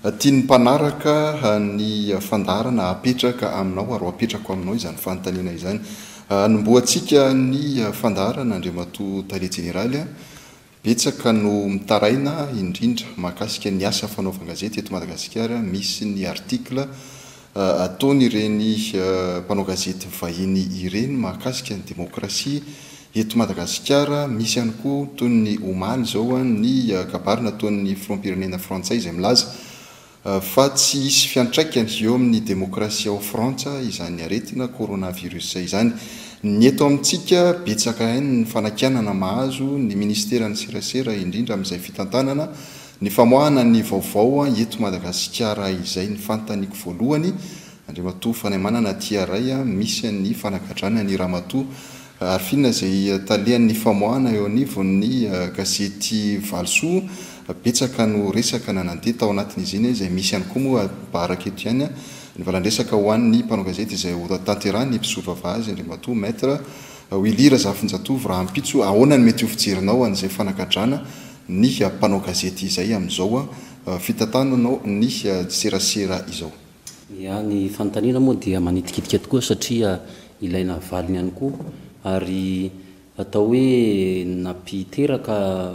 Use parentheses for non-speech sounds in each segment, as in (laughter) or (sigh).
tia ny mpanaraka ny fandarana apetraka aminao ar apetrak aminao zanyfatanina izany ah, nomboaatsika ny fandarana andrmatotale generalyabetsaka no mitaaina indrindra mahkasika ny asaanaoangazety eto madagaskara misy ny artikle ah, tany renympanaogazetyvahiny ah, ireny mahakasika ny demokrasi eto madagasikara misy hany koa tony omaly zao a ny kabarina ato'ny flompirenena frantsay zay milaza Euh, fa tsy isy fiantraikany eo amin'ny demokrasia ao frantsa izan'ny aretina corona virus zay izany ny eto amintsika betsaka ny fanakanana mahazo ny ministeran'ny serasera indrindra amin'izay fitatnana ny famoahna ny vaovaoa eto madagasika rah izay ny fntiako alohany anrto fnay mananatiaray misyny fanagatrana nyramat ayfinna zaytaleany famoahana eoanivonny euh, gazety valso betsaka no esk naaeha toaiz inyzay isy ay oa oaaae iayvlanekhoannympnaoaze zaytny ioaydmamtn ny mety eaoazayramaoazeayaoaoseeaoany ah, ah, fantanina moa dia manitikitika tokoa satria ilaina valiny ihany koa ary atao hoe napiteraka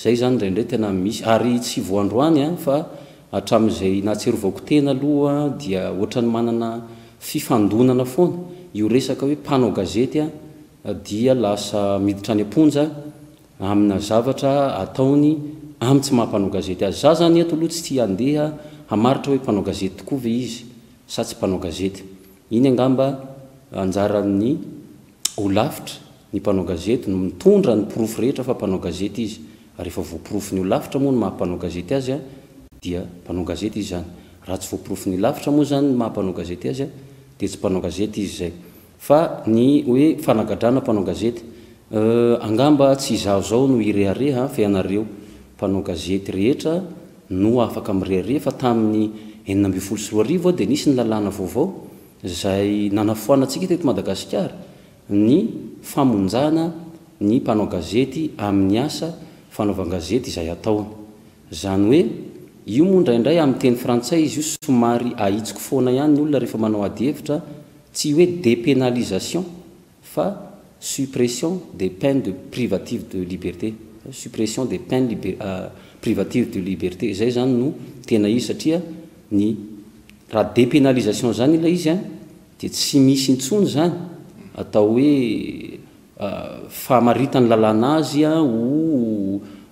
zay zany raindray tena misy ary tsy voandroanyazay nahatseryvakotena alohadia otrany manana fifndonfnaoehoe nao gazeidiry azav ataony amtsy mahapanao gazetya za zany eto aloha tsy ty andeha amaitrahoe panao gazety tokoa ve izy yaera ny panao gazety no mitondra ny profy rehetra fa mpanao gazety izy refa voapirofonyo lafitra moany mahapanao gazety azya dia mpanao gazetyizy zany raha tsy voprofiny lafitra moa zany mahapanao azetyazyayaeeooao azeeno afakmrere tamin'ny enina d nisy nylalna oaozay nanafoanantsika teto madagasikara ny famonjana ny mpanao gazety amin'ny asa fanaovangazety izay ataony zany hoe io moa ndraindray teny frantsay io foana olona rehefa dépénalisation fa suppression des peines de privatives de liberté suppression des peines euh, privatives de liberté zay zany no tena dépénalisation zany ilay izy hein, de zany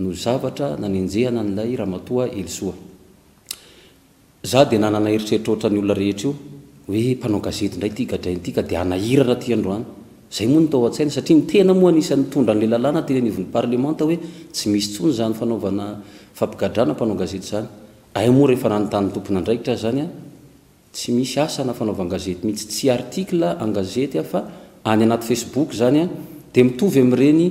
nadarnatyandroany zay moa nytoasiny satria ny tena moa anisany itondra nle lalana tenynvn'ny parlement hoe tsy misy tsony zanyfananarnaaysy misy asanafanngazety mihitsy tsy artikle angazetya fa any anaty facebook zany a de mitovy amireny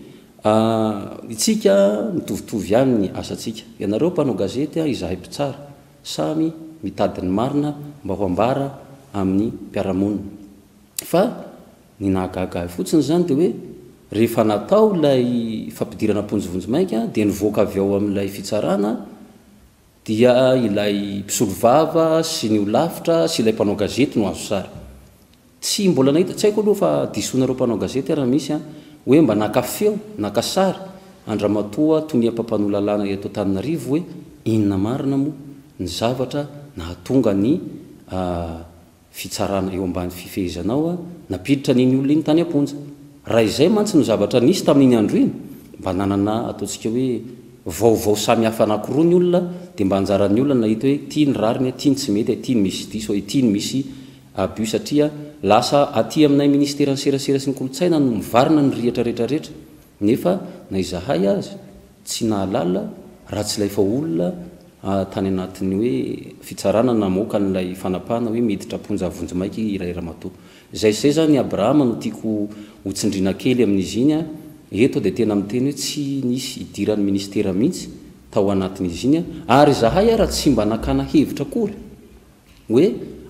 Ah, itsika mitovitovy anny asatsika ianareo mpanao gazetya izahaypitsara samy mitadiny marinamba oaayaaeeatao layinaad nvakaao am'lay fitsarana dia ilay mpisolov sy nyo lafira sy lay mpnao gazety ooyl disonareompanao gazety raha misy a oe mba nakafeo nakasary andramatoatonyampampanolalana ataotaninyariv hoe innaaina mo nzananatsaana eoambany fifehizanaoa napiitra nny olona iny tany aponja raha izay mantsy no zavatra nisy tamin'iny andro iny mba nanana ataotsika oe vaovao samy hafanakiroa ny olona dia mba anjara ny olona nahita hoe tia ny rariny a tiany tsy mety tiany misy d s tiany misy aby i satria lasa aty aminay ministerany serasera sy ny kolontsaina no mivaina nyrihatraretraeraayzhy a lanyana ah, hoein naan'lay fnanahoe meditrapona vonjmaiky iraeramtzay zay nyaahm noa sindrinakely ainizyinyedenaiteny ho ah. tsy nisy idirany ministera itsy toa'izy inyyhay ah. at naa hevitra oyoe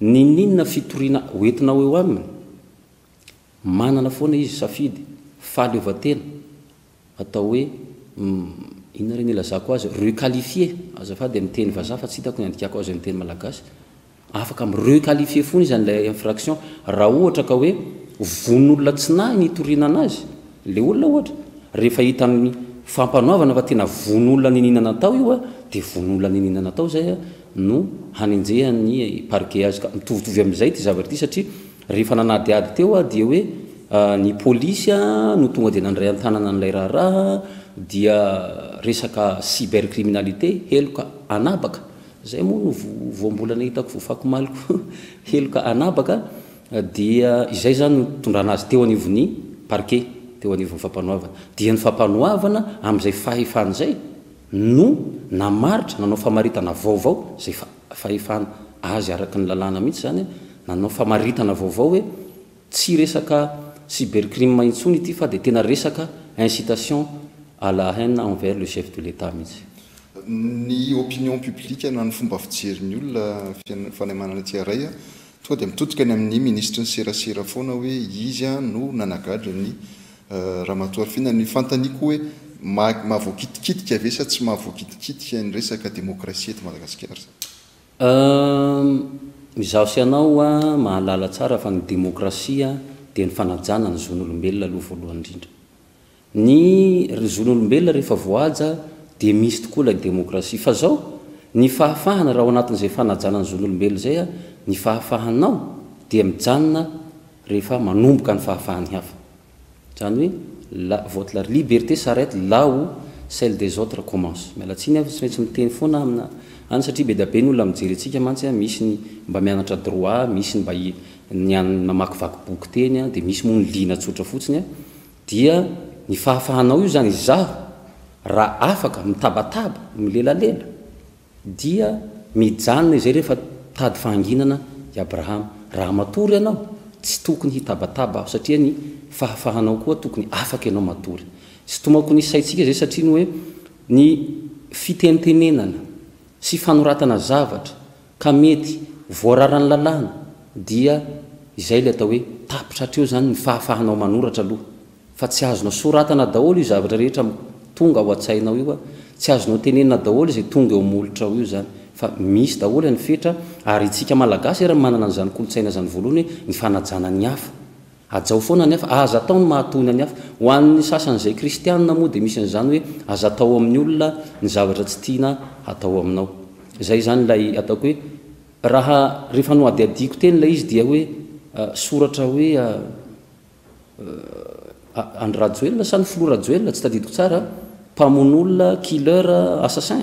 nininna fitorina oentina o eo ai aafoana izy safidy aleoeoeinonare hmm, ny lazako azy re califie azafady teny vaza fa tsy hitako nyanikako azy ateny malagasy afak mirecalifie fony izy anylay infration raha ohatraka oe vonolona tsi nah nitorinaana azy le olonaoatra rehefahitany fampanovana fa tena vonolona nininanatao ioa di vonolona nininanatao zaya no hanenjehany parke azy ka mitovitovy amn'zay ty zavary ty satia ehefa nanadyady teoa dia hoe ah, ny polisy no tonga di nandray antanana n'ilay raharaha dia resaka cibercriminalité helok aaakay oaooabolnahitako vakoaoekk (laughs) dia izay zany tondranazy teo avny emao dia nyfampanoavana amn'izay fahefanyzay no namaritra nanao famaritana vaovao zay fa fahefana azy araka ny lalàna mihitsy zany nanao famaritana vaovao hoe tsy resaka cybercrime maitsony ity fa di tena resaka incitation la hen envers le chef de letat mihitsy ny opinion publika na ny fomba fijeri ny olona fanay manana tiaraya toa di mitotika ny amin'ny ministre ny serasera foana hoe izy a no nanagadry ny euh, rahamatohafihana ny fantaniako hoe mahavoakitikitikaesa tsy mahavoakitikiikanyresadeoraieomadaazaosanaoa ehm, mahalala tsara fa ny demokrasia di ny fanajanany zon'olobelnaoy zon'olobelona rehefavoaa d misy tokoa la demokrasia fa zao ny fahafahana raha o anatin'zay fanajanany zon'olombelona zaya ny fahafahanao iaeha anmboka ny fahafahany hafazany hoe la votl liberté sarete lao celle des autres commence mialatsiany efa tsy maintsy miteny fona amina ay saria be diabe ny oloa mijeryantsika mantsya misyy mba mianatra droit misyy mbaaamakyvakyboky tenya di misy monylinatsotrafotsinyaa yzhaitabaabalelelayady rhamrahaaory ianao tsy tokony hitabataba aho satria ny fahafahanao koa tokony afaky ianao matory sy tomako ny saitsika zay satria no hoe ny fitentenenana sy fanoratana zavatra ka mety vorarany lalna ayle ato oetapitratreo zany ny fahafahanao manoratra aloha fa tsy azonao soratana daholy io zavatra rehetratonga ao a-tsainao ioa tsy azonao tenenna daholy zay tonga eo molotra ao io zany fa misy daholo ny fetra ary sika malagasy rahmanana nyzanykolontsaina zany voalohany hoe ny fanajana ny afa ajao foana ny afa aza ataony mahatony any afa hoann'ny sasan'izay kristiane moa di misy n'zany hoe aza tao amin'nyolona ny zavatra tsy tianaaaoadiadiko tenyla izydia oeoa ah, oeanrajoela ah, ah, sany filoa rajoela tsy taditiko tsara pamon' olona kileur assasin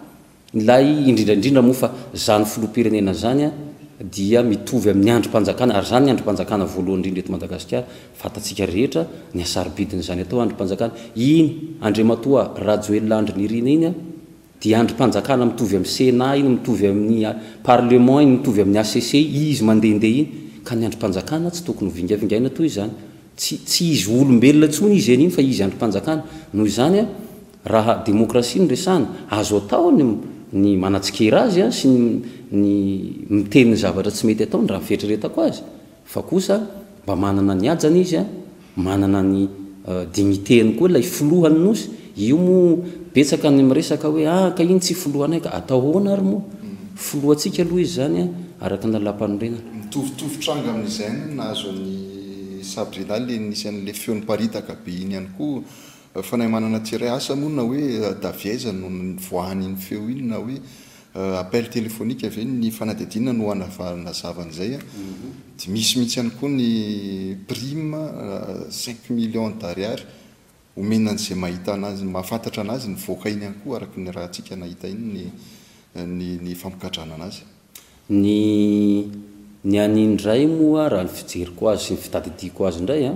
lay indrindraindrindra mo fa zany foloapirenena zany a dia mitovy amin'ny andry panjakana ary zany ny andri panjakana voaloanyrinyetmadagasikarkeiyanakanmitovya'y sena iny mitovy amin'ny parlemeniny mitovyai'ny assde andraayaailoelniizyandyhademrasi nyresna azo ataony ny manatsikery azy a sy ny miteniny zavatra tsy mety ataony raha ifetreretako azy fa kosa mba manana ny ajany izy a manana ny euh, dinitehny koa lay filohany nosy io mo betsaka y iresaka hoe aka ah, iny tsy filohana ka atao oana ry moa filohatsika aloha izy zanya arak nylala-panorenanymitofitootaaamin'a ahazon abriale iyal o'a be iny ay ko fanahy manana tiay asa monna hoe euh, daaizahnyny eoiny na oe euh, appel teleonikaaeny ny fnainoaadismihitsy mhm. ihayoa yricinq euh, million daia omenan'za mahita nazy mahafantatra anazy nyvoaka iny hany koa araky ny rahatsika nahita iny ny fampikadrana anazy ny ny anndray moa raha ny fijeryko azy sy ny fitadidiko azy indray a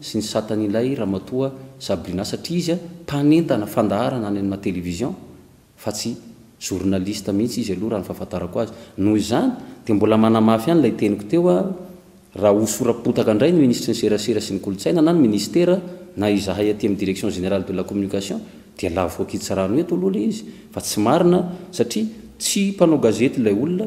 sy ny saany ilay rahamatosabina satria izya mpenafndahana y ateleviion fa tsy ornalist mihitsy izyaloha ranofahafatarako azy noho zany di mbola manamafy any lay teniko teoa raha osorapotaka indray ny ministre nserasera sy nykolotsaina nany ministera na izahay aty am'y direction générale de la communication di laviko akitsarano hotolohala izy fa tsy marina satria tsy mpanao gazety lay olona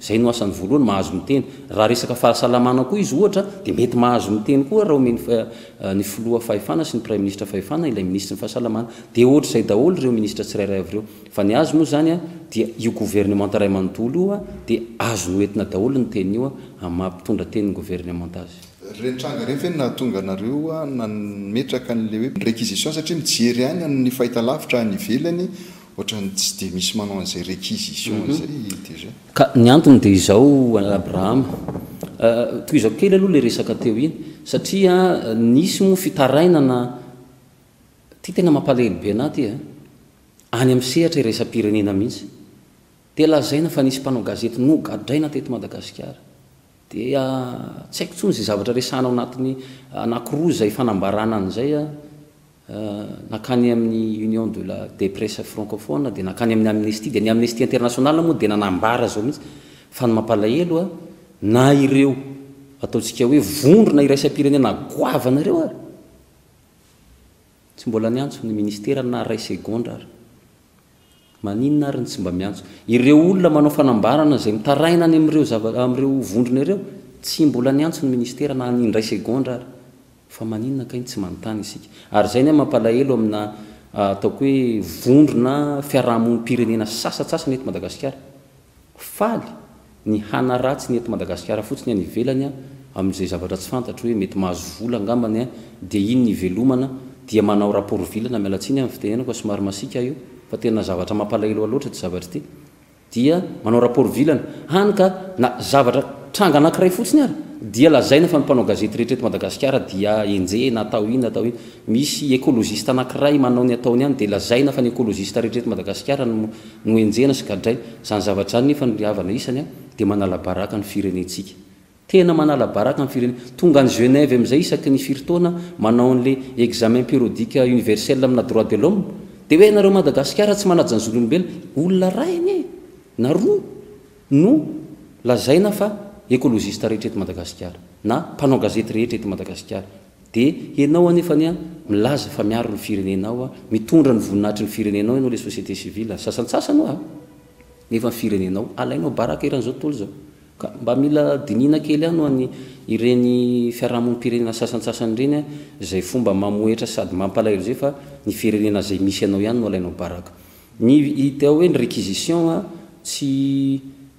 zay no asan'ny voalohany mahazo miteny raha resaka fahasalamana koa izy ohatra dia mety mahazo miteny koa raha mey eh, ny filoha fahefana sy ny prèie ministre fahefana ilay ministreny fahasalamana dia ohatra zay daholo reo ministre tsirairay avreo fa ny azo moa zany a dia io governementa ray manotolo io a dia azo nyentina daholo no teny ioa mahmpitondra teniny gouvernement azy rentranga rehfe natonga nareo a nametraka le hoerequisition satria mijery any ny fahitalavitra ny velany t dayy d h izoey aohaleoinyaanisy mofiiana ty tena mamaehele na ty eh. ay amneha ispiee mihitsy tlzaina fa nisy mpanao gaze no gadraina tety madagasiara di euh, tsy haiko tsnzay zaatrasana a aaty anakiro euh, zay fanambaanan'zay eh. Euh, nakany amin'ny union de la de presse francofona de nakany amin'ny amnestie de ny amnestie international moa dea nanambara zao mihitsy fanymapalahelo a na reoataotsika hoe onrona irasairenesegndaayeoreoonrona reo tsy mbola ny atso ny ministerana ydray segonde ary fa maninaka iny tsy mantany isika ay zay ah, ny a mampalahelo aminaaoo oe ondrona fiahamony pirenena sssany et n eyeyahazolaya innyelondia manaoraporilana mialatsiny amfiteneoomaryasia ofaezavatra mampaahelo aloatra y zatdia manao raporvilana anyka na zavatra tranga anakiray fotsiny ary dia lazaina fa nympanao gazety retrety madagasikara dia enjena atao inyatao iny misy eloist anankiray manaony ataony any de lazaina fa ylistetetmadaaaeryaaaaaonanygene azay a aal en niveselaminna droit delomme deoe nareomadagasikara tsy manaanolobelana y ekolozista retrety madagasikara na mpanao gazet rehetrety madaakara ao ilaza fa miaro ny firenenaoa mitondra ny voninahitry ny firenenao nao la société civilsasseaoaa sasaenyay fomba moera sady mma ay ny firenena zay misy anaoianyno ainaonyt hoe ny reiitina tsy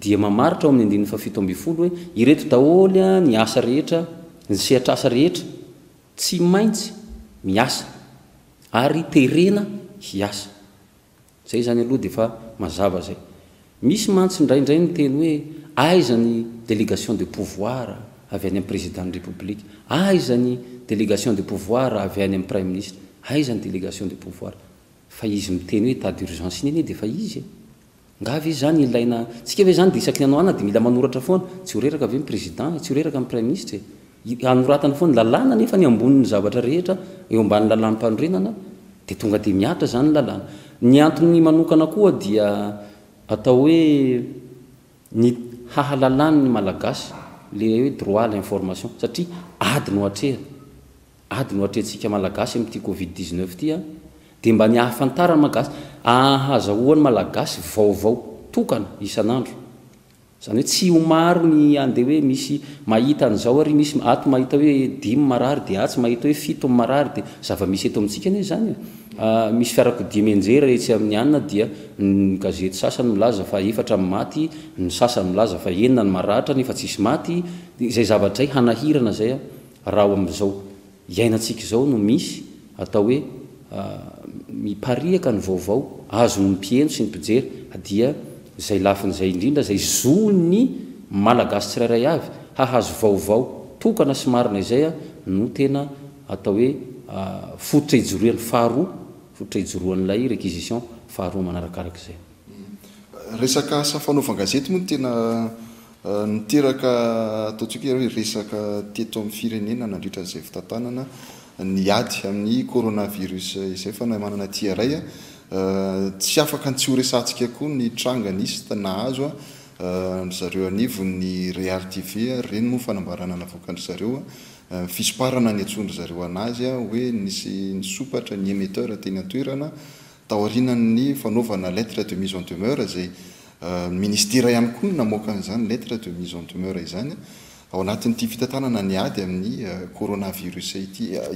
iamamaritra ao ami'ny andinny fa fito ambifolo hoe ireto daholya ny asa reheta nysetr asa rehetra tsy aity aeisy mantsy ndrayndray miteny hoe aizany délégation de pouvoir avy any ai'ny présidentnyrepublike aizany delégation de pouvoir avy ainy ami'ny prime ministre aizanydélégation de pouvoira izy miteny hoe éta durgence ny eny defa izy e. nga av zany ilaina tsika ve zany de isaky nyanoanna de mila manoratra foana tsy horeraka a péidnttsy reak itraaty foa llànanefa ny ambonn'ny zavatra rehetraeombanylalànympanorenanad tondaa nyny nyaiatoen hhlalnny malagasy le oe droit linformation satria ad noaehadnoaesika malagasy am'ty covid9 tya ah. de mba ny ahafantara magasy ahazahoany malagasy vaovao tokana isananrozany hoe tsy homaryny ande oe misy mahitanzaoary misy ato mahita hoedimy marary deatsy mahitahoe fitomarary de zavamisy eto amitsika aymisy fiarakoimjesyeyaaemayasanylazaaenny maatra nfyaoe mipariaka ny vaovao azo nympieno sy ny mpijery dia zay lafin'zay indrindra zay zo ny malagasi tsirairay avy hahazo vaovao tokana sy marina izay a noo tena atao hoe fodotra hijoroany faharoa fototra hijoroan'lay requisition faharoa manarakarak' zay resaka asa fanaovangazety moan tena niteraka ataontsika ir oe resaka teto ami'ny firenena na andritran'zay fitantanana ny ay amin'ny coronavirus izay faa mananatiaraya eh, tsy afaka ntsy horesantsikakoa nytranganis tnahazoa yzareo eh, anivo ny reartive reny moafanabarana naokandry zareoa eh, fisoparana ny atsondry zareo anazya hoe nisy nsopatra ny émeteur teny atoerana taorinany fanaovana letre de misen demeur zay ministera ami koa ny namokan'zany letre de misen demeur izanya oaantyyain'rrsainaasady uh,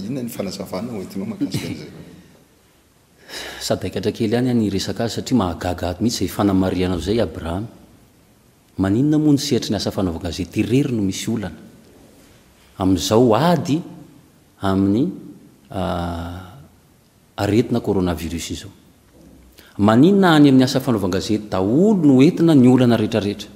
uh, akatrakely any anyresak azy satria mahagagat mihisy zay fanaianao zay abraham maninna mo ny setry ny asafanaovangazety irery no misy olana amin'zaoady amin'ny uh, aretinaornaviros izaoain any amin'ny asafanaovangazety daolo no entina ny olana rehetrarehetra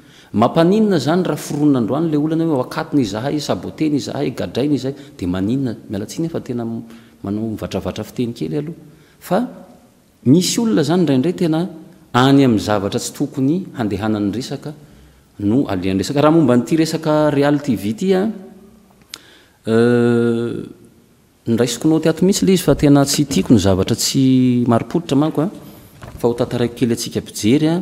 mampaninna zany raha fironnandroany le olana hoe oakatny izahaysabotezahayraayalatenvraaratenyely sy olna zany randraytena any am'yzavatra tsy tokony aottisy ah, eh, le izy fatn tsy tiako ny zavatra tsy maripolitra manko a ah, fa o tataraiko kely atsika pijery a ah.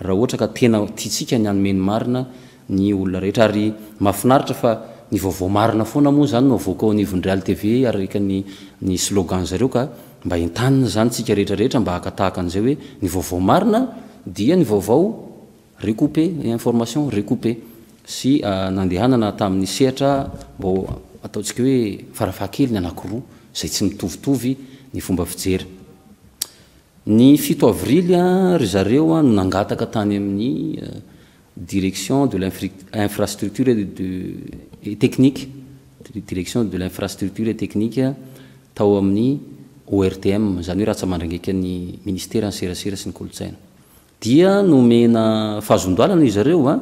raha ohatra ka tena tia tsika ny anomeny marina ny olona rehetra ary mahafinaritra fa nyvaovao marina foana moa zany no avoaka oanyvondrialtv akany slogan zareo ka mba entanina zany tsika rehetrarehetra mba hakatahaka an'zay hoe ny vaovao marina dia ny vaovao recoupe information recoupé sy ah, nandehanana tamin'ny sehatra mba ataotsika hoe farafahakely ny ananki roa zay tsy mitovitovy ny fomba fijera ny fito avrilya r zareoa no nangataka tany amin'ny euh, direction de linfrastructure dteniedirection de linfrastructure tenie tao amin'ny ortm zany hoe raha tsamandrangaikyny ministèr nserasera sy ny kolontsaina dia nomena fahazondalana izareo a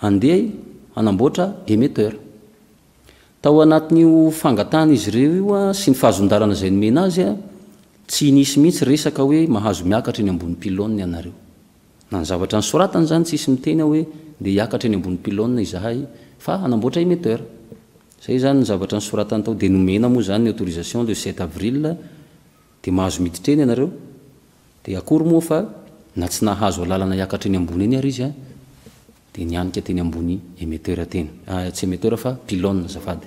adeha aaboaremeteurtao anatnyo fangatana izy reo io a sy ny fahazondalana zay nomena azya tsy nisy mihitsy resaka hoe mahazomiakatra eny ambony plo anareoztzanytssy teyy ambonizhayay znytodeeamoa zanyy autoriation le s avrildheyna ty nllana hiakatra eny ambony eny ar izya de nanika teny ambony emeter teny ah, tsy emeter fa pilo zafady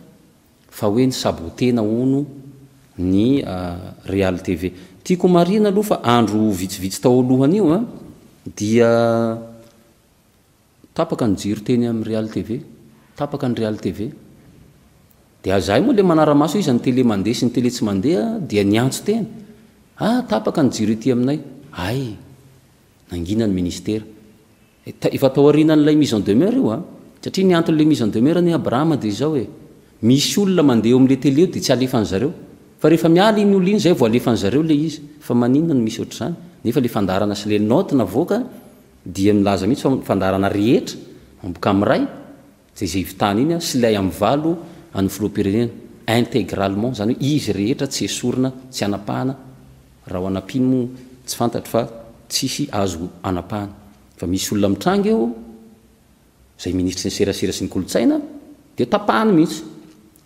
fa hoe ny sabotena ono ny ah, réaltv tiako arin aloa anrovitsivitsya ah, taaka ny jiro teny ami'y réaltv taaka ny réaltvzteldeha sy ntel tsy adedeyamisn demeursaria nyanton'lay mison demeur ny ah, e abrahama de zao e misy olona mandeha o amle tele o de tsy alefan'zareo fa rehefa miala iny olla iny zay valefan'zareo ioeiéralement yzyhetra syyranoay ministry nyserasera sy ny kolontsaina de tapahny mitsy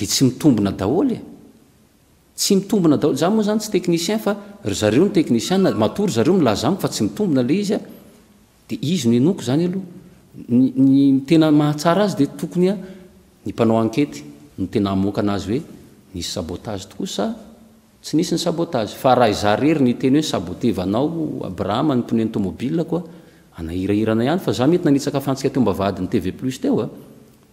y maoety ntena aoka nazy hoe nisy sabotage tokoa sa tsy nisy ny sabotage fa raha zarery nyteny hoe sabote vanao abrahama nymponenytômobila koa anahirahirana hany fa zaho mety nanitsaka afantsika teo mbavadiny tvplus teoa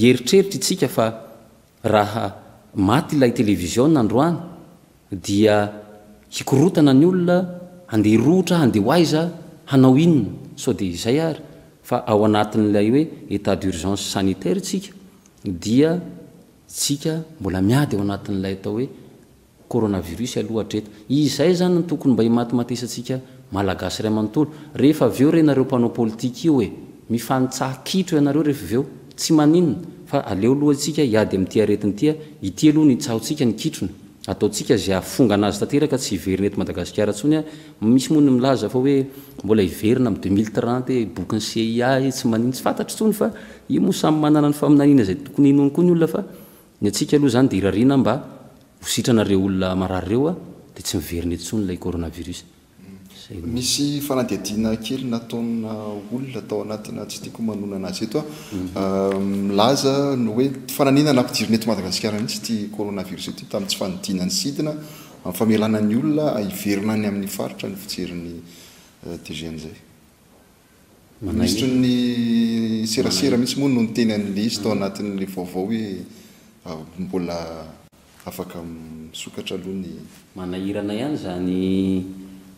ieritreritra isikaaty ilay televizionandroany dia hikorotana ny olona ande hirohitra ande haiza hanao inna o d zay aaoat'lay hoe etatdurgencesanitaire liadyaoanat'lay atohoerarus alhaeizay zany tokoymba haklaasref aveo renareompanao politika io e mifantsakitro oianareo rehefa aveo tsy maninna fa aleo e, aloha tsika iady amin'tiaretiny tya itya aloha nytsaotsika ny kitrony ataontsika zay ahfonga anazy tateraka tsy iverinaeto madagasikaransonya e. misymoy lazafaoebola ieina'tbokyny e, s tsy mtsy fta ny fa oaymanana ny fainanina zay tokonyinonykoa y olonafa ny atsikaaloha zany d raina mba ositranareo olonaararyreoa d tsy miverinety tsony lay koronavirus misy fanadiadina kely nataona olona tao anatiny tsy tiako manona anazy etoa ah. mm. ehm, milaza nohoe fananinana pijirinyety madagasikara itsy ty orônavirosety tami tsy fanodinany sidina m'yeanyolonaerina any amin'ny aira nyihisymonoeyl ztol oaoombola afak isokatra alohany manahirana hany zany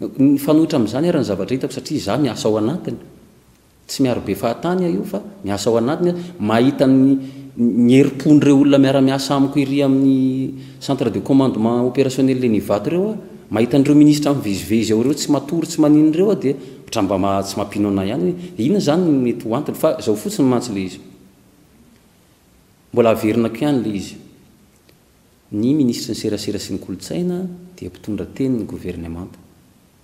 nyfanhitra amzany aranyzavatra hitako satria za miasaao anatiny tsy miarobe fahatanyoa a aory amin'ny centre de commandement opérationnel le nato reoa mahitareo miiryziezyareo tsy matory tsy manreadtsy mampinona anyina zanyetyany aosiy ioatenyny gouvernement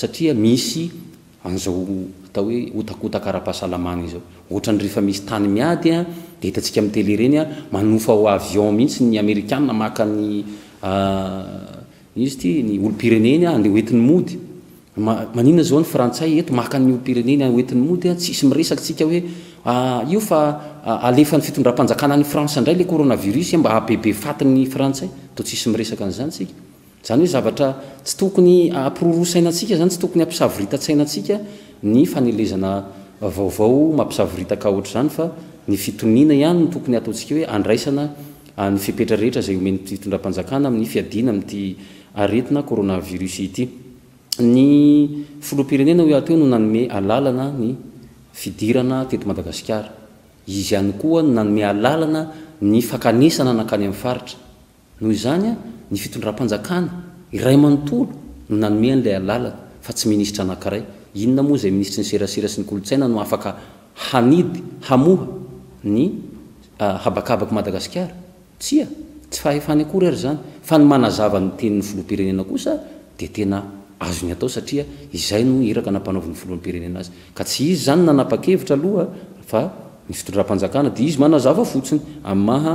satria misy azaoatoe otaotakarapahasalaany iaoohatranyrehefa misy tany miaya de tantsika ami'tele renya manofao avion mihitsy ny amerikanmakaizoloprele ah, eaosayeakyloreti'ymody ah, ah, e, tsisy miresaka sika oeof alefany fitondra-panjakana any france indray la koronavirus a mba ahbebe fatiny frantsay tao tsisy miresaka n'izany tsika zany hoe zavatra tsy tokony ampiroroa sainantsika zany tsy tokony hampisavoritasainantsika ny fanlezana vaovao mampisavoritaka oatrazany fa ny fitonina hanytoonyatosikahoeayoenytondra-min'ny fiana mitynaorna virs ny flompirenenao ateo no nanome alalana ny fidirana tetomadagasikara izy ihany koa no nanome alalana ny fakanesana nakany amin'ny faritra noho izany a ny fitondra-panjakana iray manntolo no nanome an'lay alalaka fa tsy ministra anakiray inona moa zay ministra nyserasera sy ny kolotsaina no ak haaadaaay aory eyza ynazavantennyoamirenenayka naanao'nyoampirenena azy ka y izyznynaaakevitrafidra-adizy manazava fotsiny a'maha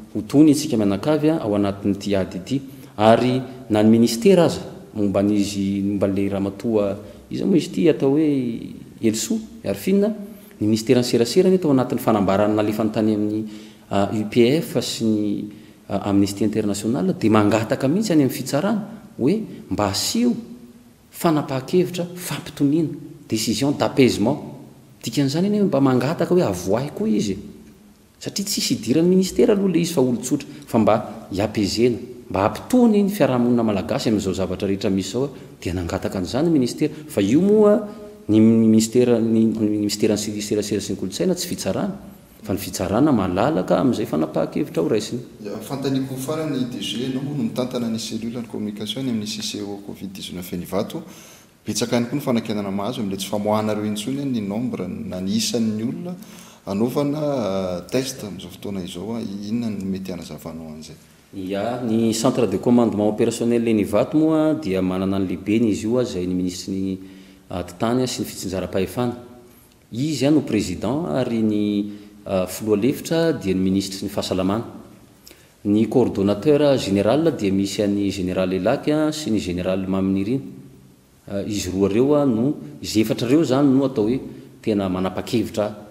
yaaayadyary nany ministera aza mombanizy ombala rahaaoa iaoa izy ty atao hoe elso iafia yministernyserasera net ao anatin'ny fanambarannalefanytany amin'ny ah, upf sy ny ah, amnesti internaional dia mangataka mihitsy any amin'ny fitsarana oe mba asifanapaha-kevitra fampitonina decision dapaizement tikan'zany ny o mba mangataka hoe avoay koa izy satria tsisy idirany ministera aloha lay izy fa olotsotra fa mba yapzena mba ampitonyny fiarahaonina malagasy ami'zao zavatraehetra misy ao dia nangataka nzany minister fa io moa nyerserasny kolonsaina tsy fitsarana fa ny fitara aaka a'zay fanapaha-kevitra ao aisinygo yellyomiationy in'y cco covid-atptkany koa nfnaknaahazo'la tsy faoahnareo itson ny nombra na nisanny olona anofana euh, teste amin'zao fotoana izao a ah, inona no mety anazavanao anzay a ny centre de commandement opérationnelnyvatmoa ah, dia manana anylehibeny izy ioa ah, zay ny ministr ny atanya sy ny fitsinjara-pafana iza noprézident arynyr n'ygenéralelak sy ny genéral mainrin euh, izreonyno ato hoetena manapakevitraa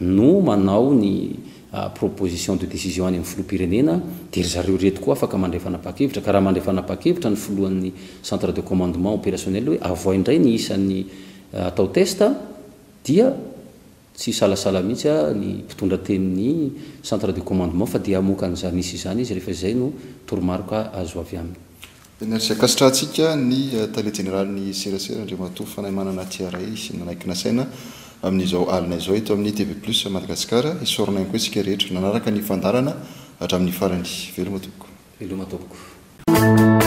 no manao ny ah, proposition de decision any ami'y flopirenena de ry zareo retokoa afaka mandray fanapakevitra ka raha mandray fanapakevitra ny foloan'ny centre de commandement opérationnel hoe avoaindray ny isan'ny ah, atao teste dia tsy salasala mihitsya ah, ny mpitondraten'ny centre de commandement fa dia aokan'zais izany izy ehefa zay no toraika azoay aiykastraatsika ny tale jeneral ny seraser drto fnay manana tiaray is nanakina saina amin'n'zao alina izao eto amin'ny tv plus madagasikara isaoronainy koa tsika rehetra nanaraka ny fandarana hatramin'ny farany velo matompoko elo matompoko